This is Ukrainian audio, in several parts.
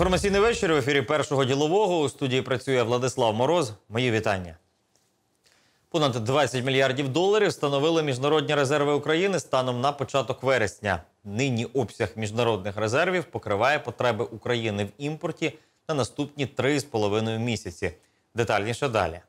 Інформаційний вечір в ефірі першого ділового у студії працює Владислав Мороз. Мої вітання. Понад 20 мільярдів доларів встановили міжнародні резерви України станом на початок вересня. Нині обсяг міжнародних резервів покриває потреби України в імпорті на наступні 3,5 місяці. Детальніше далі.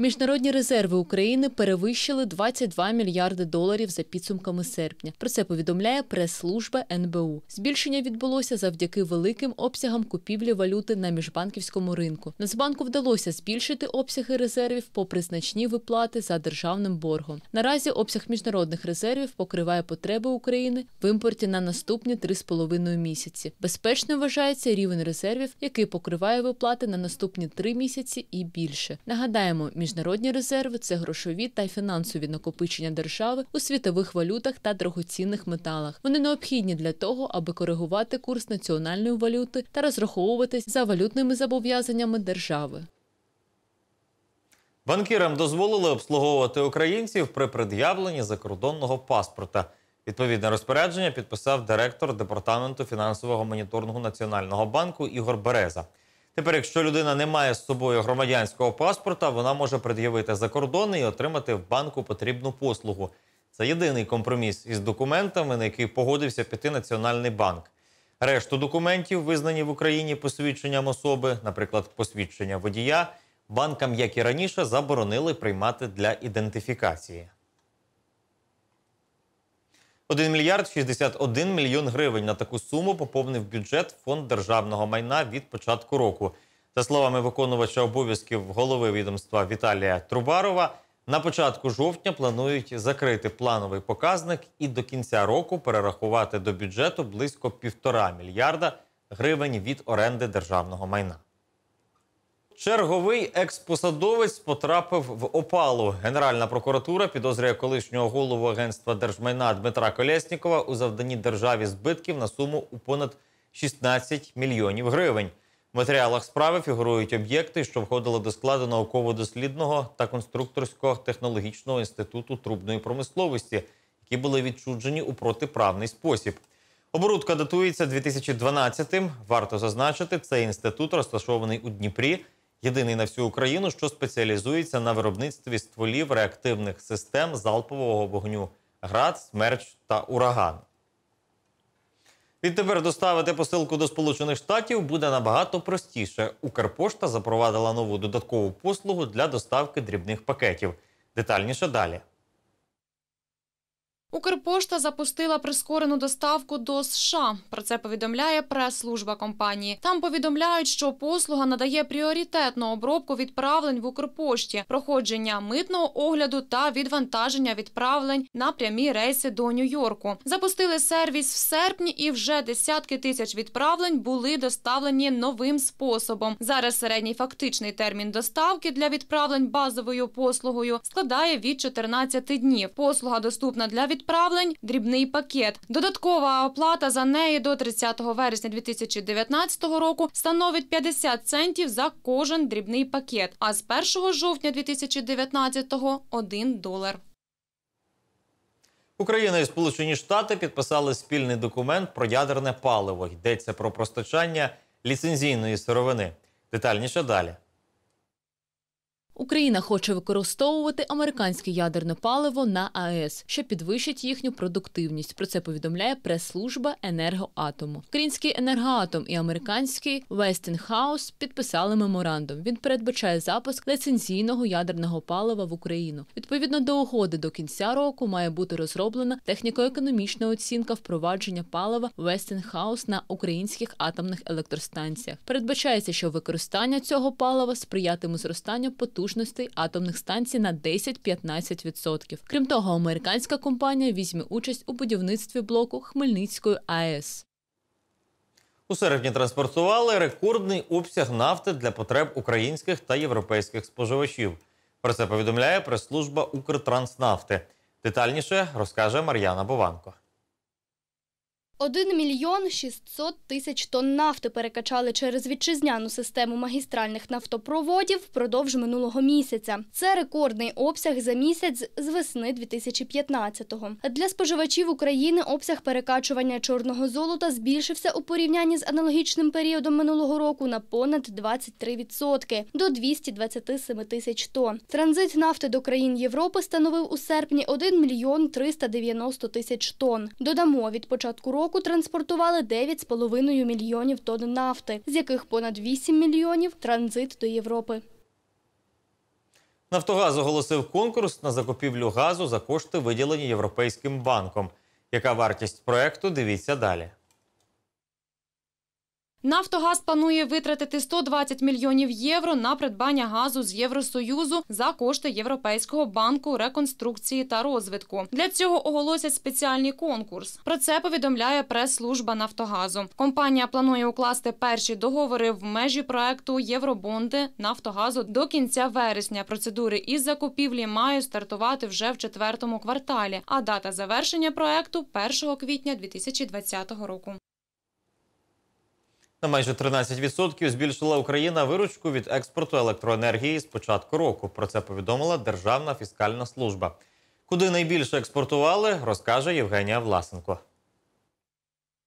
Міжнародні резерви України перевищили 22 мільярди доларів за підсумками серпня. Про це повідомляє прес-служба НБУ. Збільшення відбулося завдяки великим обсягам купівлі валюти на міжбанківському ринку. Нацбанку вдалося збільшити обсяги резервів попри значні виплати за державним боргом. Наразі обсяг міжнародних резервів покриває потреби України в імпорті на наступні 3,5 місяці. Безпечно вважається рівень резервів, який покриває виплати на наступні 3 місяці і більше. Нагадаємо, між Міжнародні резерви це грошові та фінансові накопичення держави у світових валютах та дорогоцінних металах. Вони необхідні для того, аби коригувати курс національної валюти та розраховуватись за валютними зобов'язаннями держави. Банкірам дозволили обслуговувати українців при пред'явленні закордонного паспорта. Відповідне розпорядження підписав директор департаменту фінансового моніторингу Національного банку Ігор Береза. Тепер, якщо людина не має з собою громадянського паспорта, вона може пред'явити за закордонний і отримати в банку потрібну послугу. Це єдиний компроміс із документами, на який погодився піти Національний банк. Решту документів, визнані в Україні посвідченням особи, наприклад, посвідчення водія, банкам, як і раніше, заборонили приймати для ідентифікації. 1 мільярд 61 мільйон гривень на таку суму поповнив бюджет фонд державного майна від початку року. За словами виконувача обов'язків голови відомства Віталія Трубарова, на початку жовтня планують закрити плановий показник і до кінця року перерахувати до бюджету близько півтора мільярда гривень від оренди державного майна. Черговий експосадовець потрапив в опалу. Генеральна прокуратура підозрює колишнього голову агентства держмайна Дмитра Колєснікова у завданні державі збитків на суму у понад 16 мільйонів гривень. В матеріалах справи фігурують об'єкти, що входили до складу науково-дослідного та конструкторського технологічного інституту трубної промисловості, які були відчуджені у протиправний спосіб. Оборудка датується 2012-м. Варто зазначити, цей інститут розташований у Дніпрі єдиний на всю Україну, що спеціалізується на виробництві стволів реактивних систем залпового вогню град, смерч та ураган. Відтепер доставити посилку до Сполучених Штатів буде набагато простіше. Укрпошта запровадила нову додаткову послугу для доставки дрібних пакетів. Детальніше далі. Укрпошта запустила прискорену доставку до США. Про це повідомляє прес-служба компанії. Там повідомляють, що послуга надає пріоритетну обробку відправлень в Укрпошті, проходження митного огляду та відвантаження відправлень на прямі рейси до Нью-Йорку. Запустили сервіс в серпні, і вже десятки тисяч відправлень були доставлені новим способом. Зараз середній фактичний термін доставки для відправлень базовою послугою складає від 14 днів. Послуга доступна для відправлень відправлень дрібний пакет. Додаткова оплата за неї до 30 вересня 2019 року становить 50 центів за кожен дрібний пакет. А з 1 жовтня 2019-го – 1 долар. Україна і Сполучені Штати підписали спільний документ про ядерне паливо. Йдеться про постачання ліцензійної сировини. Детальніше далі. Україна хоче використовувати американське ядерне паливо на АЕС, що підвищить їхню продуктивність. Про це повідомляє прес-служба енергоатому. Український енергоатом і американський Westinghouse підписали меморандум. Він передбачає запуск лицензійного ядерного палива в Україну. Відповідно до угоди до кінця року має бути розроблена техніко-економічна оцінка впровадження палива Westinghouse на українських атомних електростанціях. Передбачається, що використання цього палива сприятиме зростанню потужності потужностей атомних станцій на 10-15%. Крім того, американська компанія візьме участь у будівництві блоку Хмельницької АЕС. У серпні транспортували рекордний обсяг нафти для потреб українських та європейських споживачів. Про це повідомляє прес-служба Укртранснафти. Детальніше розкаже Мар'яна Бованко. 1 мільйон 600 тисяч тонн нафти перекачали через вітчизняну систему магістральних нафтопроводів впродовж минулого місяця. Це рекордний обсяг за місяць з весни 2015-го. Для споживачів України обсяг перекачування чорного золота збільшився у порівнянні з аналогічним періодом минулого року на понад 23% – до 227 тисяч тонн. Транзит нафти до країн Європи становив у серпні 1 мільйон 390 тисяч тонн. Додамо від початку року року транспортували 9,5 мільйонів тонн нафти, з яких понад 8 мільйонів транзит до Європи. Нафтогаз оголосив конкурс на закупівлю газу за кошти, виділені Європейським банком. Яка вартість проекту? Дивіться далі. Нафтогаз планує витратити 120 мільйонів євро на придбання газу з Євросоюзу за кошти Європейського банку реконструкції та розвитку. Для цього оголосять спеціальний конкурс. Про це повідомляє прес-служба Нафтогазу. Компанія планує укласти перші договори в межі проекту Євробонди Нафтогазу до кінця вересня. Процедури із закупівлі мають стартувати вже в четвертому кварталі. А дата завершення проекту 1 квітня 2020 року. На майже 13% збільшила Україна виручку від експорту електроенергії з початку року. Про це повідомила Державна фіскальна служба. Куди найбільше експортували, розкаже Євгенія Власенко.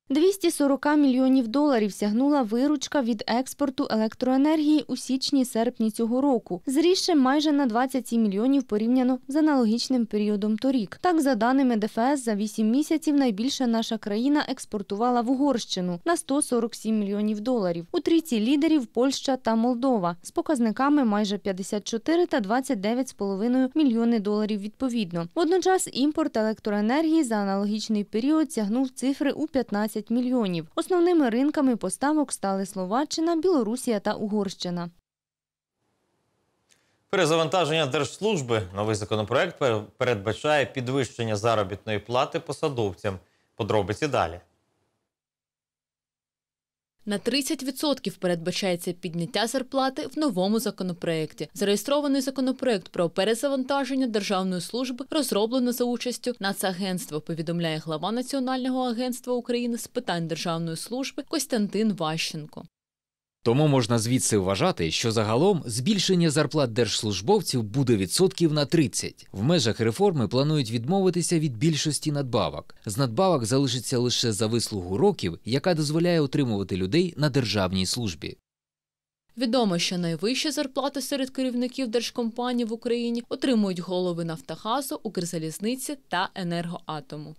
240 мільйонів доларів сягнула виручка від експорту електроенергії у січні-серпні цього року, зрісши майже на 27 мільйонів порівняно з аналогічним періодом торік. Так, за даними ДФС, за 8 місяців найбільше наша країна експортувала в Угорщину на 147 мільйонів доларів. У трійці лідерів Польща та Молдова з показниками майже 54 та 29,5 мільйони доларів відповідно. Водночас імпорт електроенергії за аналогічний період сягнув цифри у 15 15 мільйонів. Основними ринками поставок стали Словаччина, Білорусія та Угорщина. Перезавантаження держслужби новий законопроект передбачає підвищення заробітної плати посадовцям. Подробиці далі. На 30% передбачається підняття зарплати в новому законопроекті. Зареєстрований законопроект про перезавантаження державної служби розроблено за участю Нацагентства, Повідомляє глава Національного агентства України з питань державної служби Костянтин Ващенко. Тому можна звідси вважати, що загалом збільшення зарплат держслужбовців буде відсотків на 30. В межах реформи планують відмовитися від більшості надбавок. З надбавок залишиться лише за вислугу років, яка дозволяє отримувати людей на державній службі. Відомо, що найвищі зарплати серед керівників держкомпаній в Україні отримують голови Нафтогазу, Укрзалізниці та енергоатому.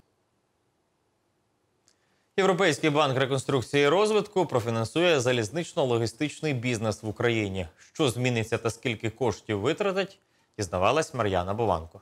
Європейський банк реконструкції і розвитку профінансує залізнично-логістичний бізнес в Україні. Що зміниться та скільки коштів витратить, дізнавалась Мар'яна Бованко.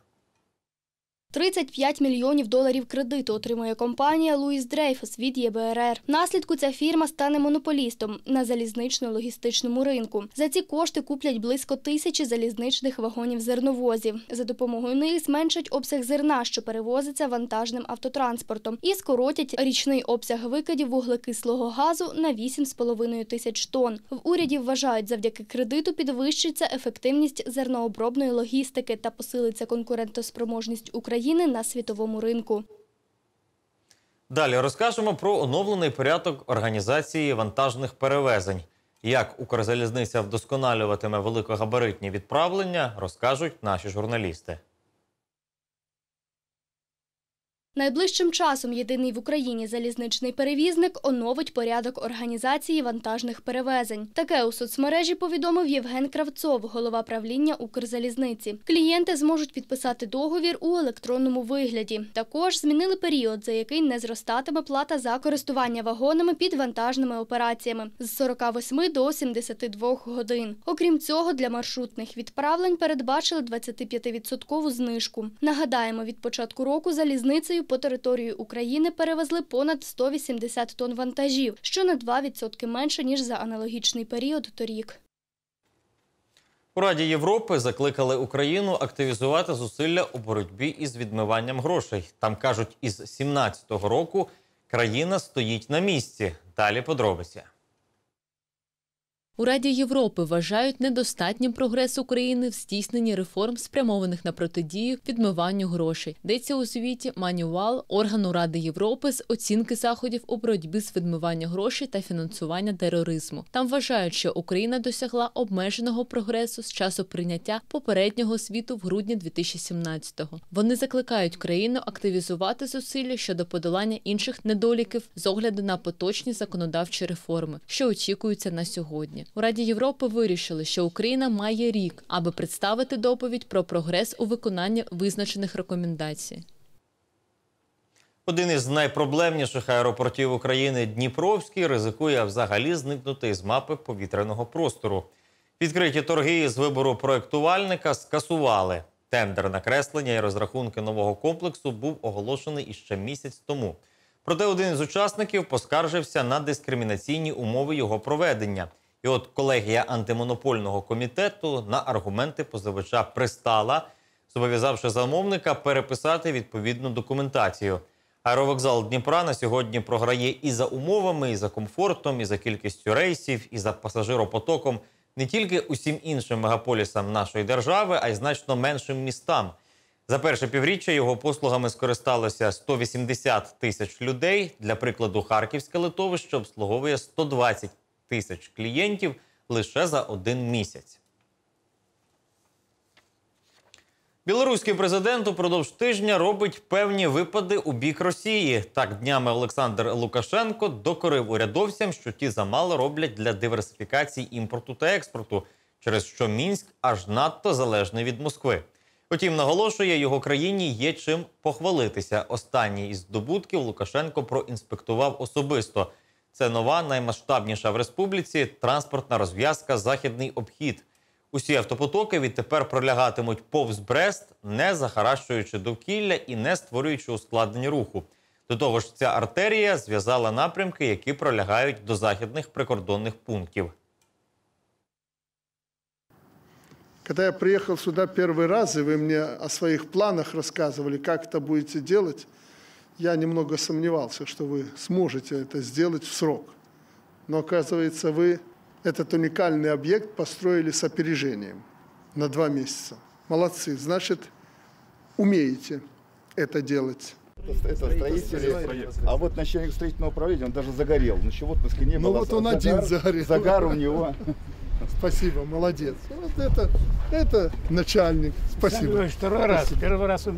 35 мільйонів доларів кредиту отримує компанія Луїс Дрейфус від ЄБРР. Наслідку ця фірма стане монополістом на залізнично-логістичному ринку. За ці кошти куплять близько тисячі залізничних вагонів зерновозів. За допомогою них зменшать обсяг зерна, що перевозиться вантажним автотранспортом, і скоротять річний обсяг викидів вуглекислого газу на 8,5 тисяч тонн. В уряді вважають, завдяки кредиту підвищиться ефективність зернообробної логістики та посилиться конкурентоспроможність України. України на світовому ринку. Далі розкажемо про оновлений порядок організації вантажних перевезень. Як Укрзалізниця вдосконалюватиме великогабаритні відправлення, розкажуть наші журналісти. Найближчим часом єдиний в Україні залізничний перевізник оновить порядок організації вантажних перевезень. Таке у соцмережі повідомив Євген Кравцов, голова правління Укрзалізниці. Клієнти зможуть підписати договір у електронному вигляді. Також змінили період, за який не зростатиме плата за користування вагонами під вантажними операціями з 48 до 72 годин. Окрім цього, для маршрутних відправлень передбачили 25% відсоткову знижку. Нагадаємо, від початку року залізницею дорогою по території України перевезли понад 180 тонн вантажів, що на 2% менше ніж за аналогічний період торік. У Раді Європи закликали Україну активізувати зусилля у боротьбі із відмиванням грошей. Там кажуть, із 2017 року країна стоїть на місці. Далі подробиці. У Раді Європи вважають недостатнім прогрес України в здійсненні реформ, спрямованих на протидію відмиванню грошей. Деться у світі манювал органу Ради Європи з оцінки заходів у боротьбі з відмивання грошей та фінансування тероризму. Там вважають, що Україна досягла обмеженого прогресу з часу прийняття попереднього світу в грудні 2017-го. Вони закликають країну активізувати зусилля щодо подолання інших недоліків з огляду на поточні законодавчі реформи, що очікуються на сьогодні. У Раді Європи вирішили, що Україна має рік, аби представити доповідь про прогрес у виконанні визначених рекомендацій. Один із найпроблемніших аеропортів України Дніпровський ризикує взагалі зникнути з мапи повітряного простору. Відкриті торги з вибору проєктувальника скасували. Тендер на креслення і розрахунки нового комплексу був оголошений іще місяць тому. Проте один із учасників поскаржився на дискримінаційні умови його проведення. І от колегія антимонопольного комітету на аргументи позивача пристала, зобов'язавши замовника переписати відповідну документацію. Аеровокзал Дніпра на сьогодні програє і за умовами, і за комфортом, і за кількістю рейсів, і за пасажиропотоком не тільки усім іншим мегаполісам нашої держави, а й значно меншим містам. За перше півріччя його послугами скористалося 180 тисяч людей. Для прикладу, Харківське литовище обслуговує 125 тисяч клієнтів лише за один місяць. Білоруський президент упродовж тижня робить певні випади у бік Росії. Так днями Олександр Лукашенко докорив урядовцям, що ті замало роблять для диверсифікації імпорту та експорту, через що мінськ аж надто залежний від Москви. Утім, наголошує, його країні є чим похвалитися. Останній із здобутків Лукашенко проінспектував особисто. Це нова наймасштабніша в республіці транспортна розв'язка Західний обхід. Усі автопотоки відтепер пролягатимуть повз Брест, не захаращуючи довкілля і не створюючи ускладнення руху. До того ж, ця артерія зв'язала напрямки, які пролягають до західних прикордонних пунктів. Когда я приехал сюда первый раз, и вы мне о своих планах рассказывали, как это будете делать, я немного сомневался, что вы сможете это сделать в срок. Но оказывается, вы этот уникальный объект построили с опережением на два месяца. Молодцы, значит, умеете это делать. Это, строители. А вот начальник строительного управления, он даже загорел. Ну, чего вот на не ну, было. Ну, вот он загар, один загорел. Загар у него. Спасибо, молодец. Вот это, это начальник. Спасибо. Говорю, второй раз. Спасибо. Первый раз,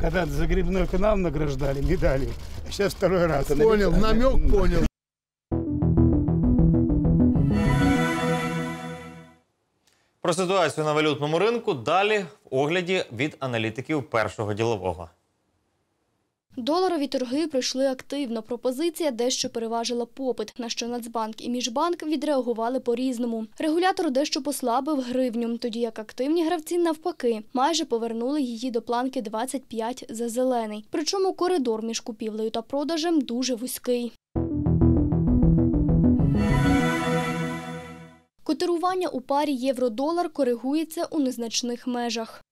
когда за грибной канал награждали медалью. А сейчас второй раз. Понял, намек понял. Про ситуацію на валютному ринку далі в огляді від аналітиків першого ділового. Доларові торги пройшли активно. Пропозиція дещо переважила попит, на що Нацбанк і Міжбанк відреагували по-різному. Регулятор дещо послабив гривню, тоді як активні гравці навпаки майже повернули її до планки 25 за зелений. Причому коридор між купівлею та продажем дуже вузький. Котирування у парі євро-долар коригується у незначних межах.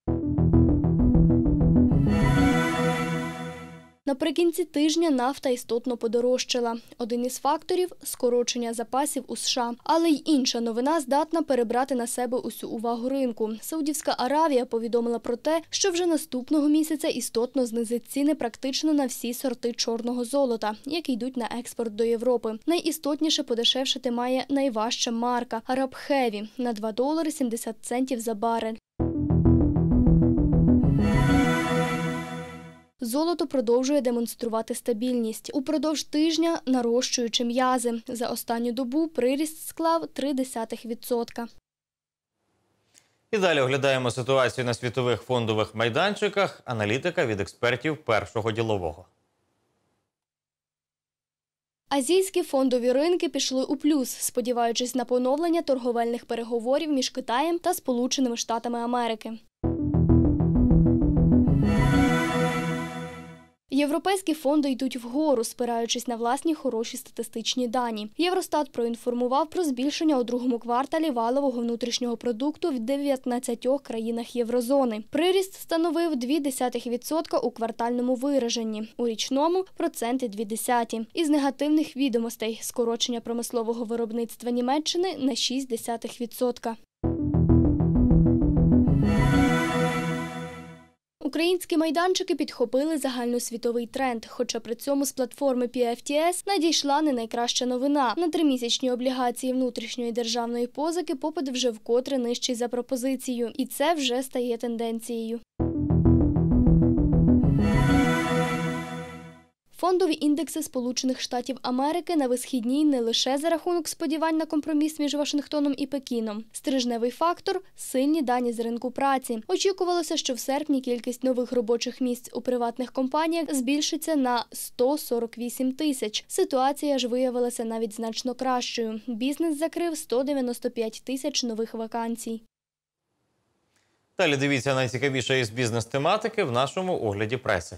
Наприкінці тижня нафта істотно подорожчала. Один із факторів скорочення запасів у США. Але й інша новина здатна перебрати на себе усю увагу ринку. Саудівська Аравія повідомила про те, що вже наступного місяця істотно знизить ціни практично на всі сорти чорного золота, які йдуть на експорт до Європи. Найістотніше подешевшити має найважча марка Арабхеві на 2 долари 70 центів за барель. Золото продовжує демонструвати стабільність упродовж тижня, нарощуючи м'язи. За останню добу приріст склав 0,3%. І далі оглядаємо ситуацію на світових фондових майданчиках. Аналітика від експертів першого ділового. Азійські фондові ринки пішли у плюс, сподіваючись на поновлення торговельних переговорів між Китаєм та Сполученими Штатами Америки. Європейські фонди йдуть вгору, спираючись на власні хороші статистичні дані. Євростат проінформував про збільшення у другому кварталі валового внутрішнього продукту в 19 країнах Єврозони. Приріст становив 0,2% у квартальному вираженні, у річному проценти 0,2%. Із негативних відомостей скорочення промислового виробництва Німеччини на 0,6%. Українські майданчики підхопили загальносвітовий тренд. Хоча при цьому з платформи PFTS надійшла не найкраща новина. На тримісячні облігації внутрішньої державної позики попит вже вкотре нижчий за пропозицію, і це вже стає тенденцією. Фондові індекси Сполучених Штатів Америки на висхідній не лише за рахунок сподівань на компроміс між Вашингтоном і Пекіном. Стрижневий фактор сильні дані з ринку праці. Очікувалося, що в серпні кількість нових робочих місць у приватних компаніях збільшиться на 148 тисяч. Ситуація ж виявилася навіть значно кращою. Бізнес закрив 195 тисяч нових вакансій. Далі дивіться найцікавіше із бізнес-тематики в нашому огляді преси.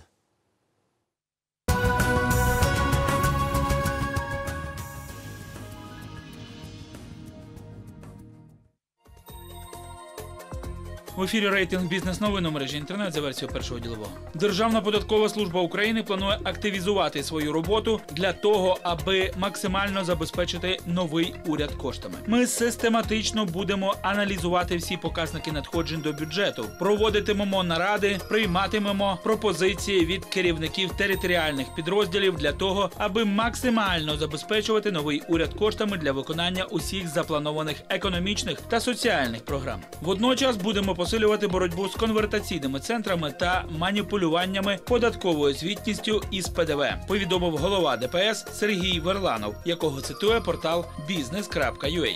В ефірі рейтинг бізнес новин у мережі інтернет за версією першого ділового. Державна податкова служба України планує активізувати свою роботу для того, аби максимально забезпечити новий уряд коштами. Ми систематично будемо аналізувати всі показники надходжень до бюджету, проводитимемо наради, прийматимемо пропозиції від керівників територіальних підрозділів для того, аби максимально забезпечувати новий уряд коштами для виконання усіх запланованих економічних та соціальних програм. Водночас будемо посилювати боротьбу з конвертаційними центрами та маніпулюваннями податковою звітністю із ПДВ. Повідомив голова ДПС Сергій Верланов, якого цитує портал business.ua.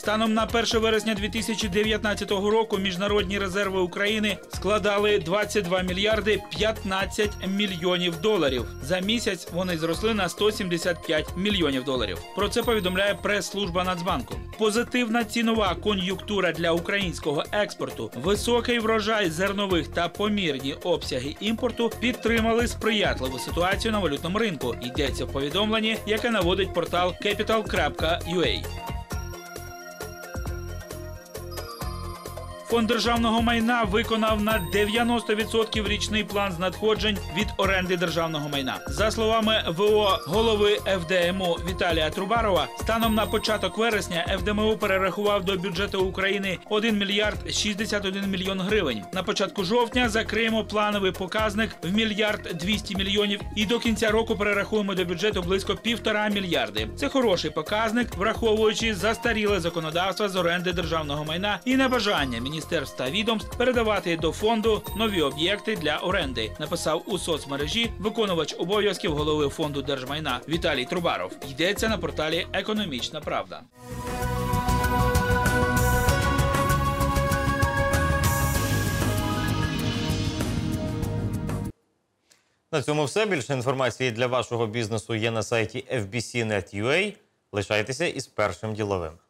Станом на 1 вересня 2019 року міжнародні резерви України складали 22 мільярди 15 мільйонів доларів. За місяць вони зросли на 175 мільйонів доларів. Про це повідомляє прес-служба Нацбанку. Позитивна цінова кон'юнктура для українського експорту, високий врожай зернових та помірні обсяги імпорту підтримали сприятливу ситуацію на валютному ринку. Йдеться в повідомленні, яке наводить портал capital.ua. Фонд державного майна виконав на 90% річний план з надходжень від оренди державного майна. За словами ВО голови ФДМУ Віталія Трубарова, станом на початок вересня ФДМУ перерахував до бюджету України 1 мільярд 61 мільйон гривень. На початку жовтня закриємо плановий показник в мільярд 200 мільйонів, і до кінця року перерахуємо до бюджету близько півтора мільярди. Це хороший показник, враховуючи застаріле законодавство з оренди державного майна і небажання міністерства міністерств та відомств передавати до фонду нові об'єкти для оренди. Написав у соцмережі виконувач обов'язків голови фонду держмайна Віталій Трубаров. Йдеться на порталі Економічна Правда. На цьому все більше інформації для вашого бізнесу є на сайті fbc.net.ua. Лишайтеся із першим діловим.